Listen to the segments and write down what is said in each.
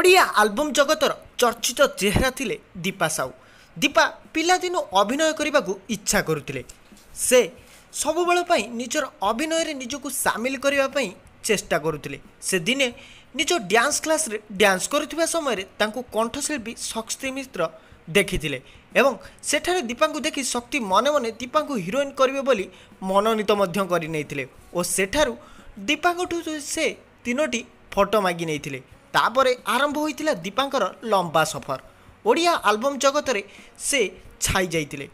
Odia album ଜଗତର ଚର୍ଚ୍ଚିତ ଚେହେରା ଥିଲେ ଦୀପା ସାହୁ ଦୀପା ପିଲାଦିନୁ ଅଭିନୟ କରିବାକୁ ଇଚ୍ଛା କରୁଥିଲେ ସେ ସବୁବେଳ ପାଇଁ ନିଜର ଅଭିନୟରେ ନିଜକୁ ସାମିଲ କରିବା ପାଇଁ ଚେଷ୍ଟା କରୁଥିଲେ ସେ ଦିନେ ନିଜ ଡ୍ୟାନ୍ସ କ୍ଲାସ୍ରେ ଡ୍ୟାନ୍ସ କରୁଥିବା ସମୟରେ ତାଙ୍କୁ କଣ୍ଠଶିଳ୍ପୀ ଶକ୍ତି ମିତ୍ର ଦେଖିଥିଲେ ଏବଂ ସେଠାରେ ଦୀପାଙ୍କୁ ଦେଖି ଶକ୍ତି ମନେ ମନେ ଦୀପାଙ୍କୁ ହିରୋଇନ୍ କରିବେ ବୋଲି ମନୋନୀତ ମଧ୍ୟ କରିନେଇଥିଲେ ଓ ସେଠାରୁ ଦୀପାଙ୍କଠୁ ସେ ତିନୋଟି ଫଟୋ ମାଗି ନେଇଥିଲେ ତାପରେ ଆରମ୍ଭ ହୋଇଥିଲା ଦୀପାଙ୍କର ଲମ୍ବା ସଫର ଓଡ଼ିଆ ଆଲବମ୍ ଜଗତରେ ସେ ଛାଇ ଯାଇଥିଲେ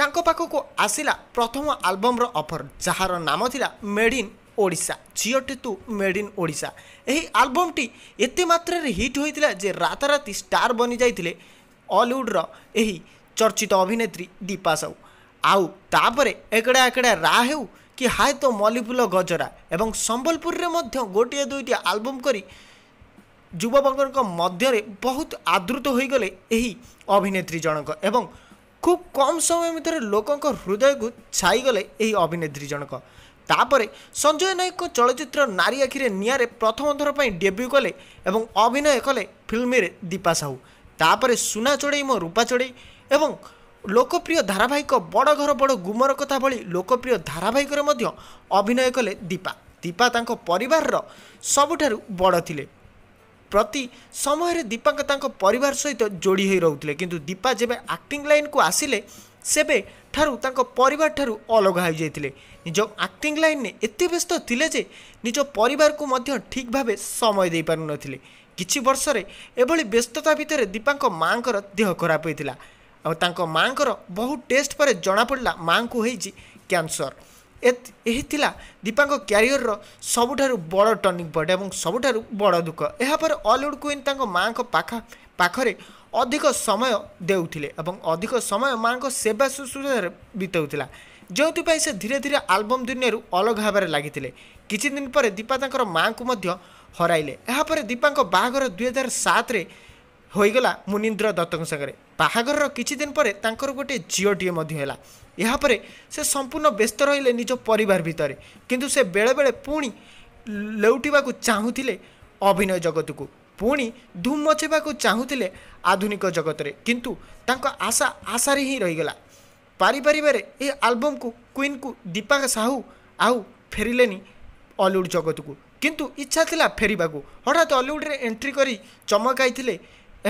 ତାଙ୍କ ପାଖକୁ ଆସିଲା ପ୍ରଥମ ଆଲବମ୍ର ଅଫର୍ ଯାହାର ନାମ ଥିଲା ମେଡ୍ ଇନ୍ ଓଡ଼ିଶା ଝିଅଟି ତୁ ମେଡ୍ ଇନ୍ ଓଡ଼ିଶା ଏହି ଆଲବମ୍ଟି ଏତେ ମାତ୍ରାରେ ହିଟ୍ ହୋଇଥିଲା ଯେ ରାତାରାତି ଷ୍ଟାର୍ ବନିଯାଇଥିଲେ ଅଲିଉଡ଼୍ର ଏହି ଚର୍ଚ୍ଚିତ ଅଭିନେତ୍ରୀ ଦୀପା ସାହୁ ଆଉ ତାପରେ ଏକଡ଼ା ଏକଡ଼ା ରା ହେଉ କି ହାଏ ତ ମଲିପୁଲ ଗଜରା ଏବଂ ସମ୍ବଲପୁରରେ ମଧ୍ୟ ଗୋଟିଏ ଦୁଇଟି ଆଲବମ୍ କରି ଯୁବବର୍ଗଙ୍କ ମଧ୍ୟରେ ବହୁତ ଆଦୃତ ହୋଇଗଲେ ଏହି ଅଭିନେତ୍ରୀ ଜଣକ ଏବଂ ଖୁବ୍ କମ୍ ସମୟ ଭିତରେ ଲୋକଙ୍କ ହୃଦୟକୁ ଛାଇଗଲେ ଏହି ଅଭିନେତ୍ରୀ ଜଣକ ତାପରେ ସଞ୍ଜୟ ନାୟକଙ୍କ ଚଳଚ୍ଚିତ୍ର ନାରୀ ଆଖିରେ ନିଆଁରେ ପ୍ରଥମ ଥର ପାଇଁ ଡେବ୍ୟୁ କଲେ ଏବଂ ଅଭିନୟ କଲେ ଫିଲ୍ମରେ ଦୀପା ସାହୁ ତାପରେ ସୁନା ଚଢ଼େଇ ମୋ ରୂପା ଚଢ଼େଇ ଏବଂ ଲୋକପ୍ରିୟ ଧାରାବାହିକ ବଡ଼ ଘର ବଡ଼ ଗୁମର କଥା ଭଳି ଲୋକପ୍ରିୟ ଧାରାବାହିକରେ ମଧ୍ୟ ଅଭିନୟ କଲେ ଦୀପା ଦୀପା ତାଙ୍କ ପରିବାରର ସବୁଠାରୁ ବଡ଼ ଥିଲେ ପ୍ରତି ସମୟରେ ଦୀପାଙ୍କ ତାଙ୍କ ପରିବାର ସହିତ ଯୋଡ଼ି ହୋଇ ରହୁଥିଲେ କିନ୍ତୁ ଦୀପା ଯେବେ ଆକ୍ଟିଙ୍ଗ ଲାଇନ୍କୁ ଆସିଲେ ସେବେ ଠାରୁ ତାଙ୍କ ପରିବାର ଠାରୁ ଅଲଗା ହୋଇଯାଇଥିଲେ ନିଜ ଆକ୍ଟିଙ୍ଗ ଲାଇନ୍ରେ ଏତେ ବ୍ୟସ୍ତ ଥିଲେ ଯେ ନିଜ ପରିବାରକୁ ମଧ୍ୟ ଠିକ୍ ଭାବେ ସମୟ ଦେଇପାରୁନଥିଲେ କିଛି ବର୍ଷରେ ଏଭଳି ବ୍ୟସ୍ତତା ଭିତରେ ଦୀପାଙ୍କ ମାଆଙ୍କର ଦେହ ଖରାପ ହୋଇଥିଲା ଆଉ ତାଙ୍କ ମାଆଙ୍କର ବହୁ ଟେଷ୍ଟ ପରେ ଜଣାପଡ଼ିଲା ମାଆଙ୍କୁ ହେଇଛି କ୍ୟାନ୍ସର ଏହି ଥିଲା ଦୀପାଙ୍କ କ୍ୟାରିୟରର ସବୁଠାରୁ ବଡ଼ ଟର୍ଣ୍ଣିଂ ପଏଣ୍ଟ ଏବଂ ସବୁଠାରୁ ବଡ଼ ଦୁଃଖ ଏହାପରେ ଅଲିଉଡ଼ କୁଇନ୍ ତାଙ୍କ ମାଆଙ୍କ ପାଖ ପାଖରେ ଅଧିକ ସମୟ ଦେଉଥିଲେ ଏବଂ ଅଧିକ ସମୟ ମାଆଙ୍କ ସେବା ଶୁଶ୍ରୂଷାରେ ବିତାଉଥିଲା ଯେଉଁଥିପାଇଁ ସେ ଧୀରେ ଧୀରେ ଆଲବମ୍ ଦୁନିଆରୁ ଅଲଗା ହେବାରେ ଲାଗିଥିଲେ କିଛି ଦିନ ପରେ ଦୀପା ତାଙ୍କର ମାଆଙ୍କୁ ମଧ୍ୟ ହରାଇଲେ ଏହାପରେ ଦୀପାଙ୍କ ବାହାଘର ଦୁଇହଜାର ସାତରେ ହୋଇଗଲା ମୁନିନ୍ଦ୍ର ଦତ୍ତଙ୍କ ସାଙ୍ଗରେ ବାହାଘରର କିଛି ଦିନ ପରେ ତାଙ୍କର ଗୋଟିଏ ଝିଅଟିଏ ମଧ୍ୟ ହେଲା ଏହାପରେ ସେ ସମ୍ପୂର୍ଣ୍ଣ ବ୍ୟସ୍ତ ରହିଲେ ନିଜ ପରିବାର ଭିତରେ କିନ୍ତୁ ସେ ବେଳେବେଳେ ପୁଣି ଲେଉଟିବାକୁ ଚାହୁଁଥିଲେ ଅଭିନୟ ଜଗତକୁ ପୁଣି ଧୂମ୍ ମଚେଇବାକୁ ଚାହୁଁଥିଲେ ଆଧୁନିକ ଜଗତରେ କିନ୍ତୁ ତାଙ୍କ ଆଶା ଆଶାରେ ହିଁ ରହିଗଲା ପାରିପାରିବାରେ ଏ ଆଲବମ୍କୁ କୁଇନ୍କୁ ଦୀପା ସାହୁ ଆଉ ଫେରିଲେନି ଅଲିଉଡ଼ ଜଗତକୁ କିନ୍ତୁ ଇଚ୍ଛା ଥିଲା ଫେରିବାକୁ ହଠାତ୍ ଅଲିଉଡ଼ରେ ଏଣ୍ଟ୍ରି କରି ଚମକାଇଥିଲେ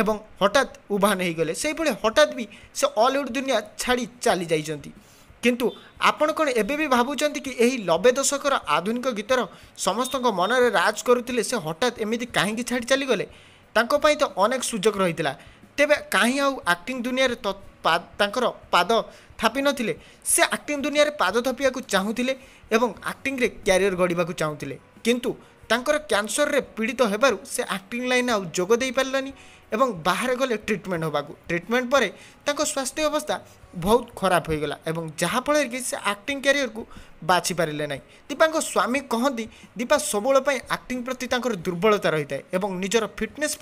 ଏବଂ ହଠାତ୍ ଉଭାନ ହୋଇଗଲେ ସେହିଭଳି ହଠାତ୍ ବି ସେ ଅଲିଉଡ୍ ଦୁନିଆ ଛାଡ଼ି ଚାଲି ଯାଇଛନ୍ତି କିନ୍ତୁ ଆପଣ କ'ଣ ଏବେ ବି ଭାବୁଛନ୍ତି କି ଏହି ନବେ ଦଶକର ଆଧୁନିକ ଗୀତର ସମସ୍ତଙ୍କ ମନରେ ରାଜ କରୁଥିଲେ ସେ ହଠାତ୍ ଏମିତି କାହିଁକି ଛାଡ଼ି ଚାଲିଗଲେ ତାଙ୍କ ପାଇଁ ତ ଅନେକ ସୁଯୋଗ ରହିଥିଲା ତେବେ କାହିଁ ଆଉ ଆକ୍ଟିଂ ଦୁନିଆରେ ତାଙ୍କର ପାଦ ଥାପି ନଥିଲେ ସେ ଆକ୍ଟିଂ ଦୁନିଆରେ ପାଦ ଥାପିବାକୁ ଚାହୁଁଥିଲେ ଏବଂ ଆକ୍ଟିଂରେ କ୍ୟାରିୟର ଗଢ଼ିବାକୁ ଚାହୁଁଥିଲେ କିନ୍ତୁ ତାଙ୍କର କ୍ୟାନ୍ସରରେ ପୀଡ଼ିତ ହେବାରୁ ସେ ଆକ୍ଟିଂ ଲାଇନ୍ ଆଉ ଯୋଗ ଦେଇପାରିଲାନି एवं बाहर गले ट्रिटमेंट होगा ट्रिटमेंट पर स्वास्थ्य अवस्था बहुत खराब हो गला जहाँफल कि से आक्टिंग क्यारिययर को बाछी पारे ना दीपा स्वामी कहती दीपा सब आक्टिंग प्रति दुर्बलता रही है और निजर फिटनेस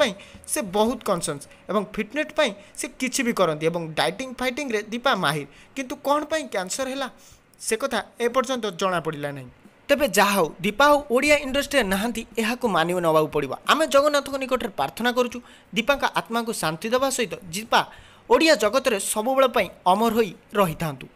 से बहुत कनसन्स फिटनेस से कि भी करती डाइटिंग फाइटिंग दीपा माहिर कितु कौन पर क्या है से कथा एपर्तंत जमापड़ा नहीं ତେବେ ଯାହା ହେଉ ଦୀପା ଆଉ ଓଡ଼ିଆ ଇଣ୍ଡଷ୍ଟ୍ରିରେ ନାହାନ୍ତି ଏହାକୁ ମାନି ନେବାକୁ ପଡ଼ିବ ଆମେ ଜଗନ୍ନାଥଙ୍କ ନିକଟରେ ପ୍ରାର୍ଥନା କରୁଛୁ ଦୀପାଙ୍କ ଆତ୍ମାକୁ ଶାନ୍ତି ଦେବା ସହିତ ଦୀପା ଓଡ଼ିଆ ଜଗତରେ ସବୁବେଳ ପାଇଁ ଅମର ହୋଇ ରହିଥାନ୍ତୁ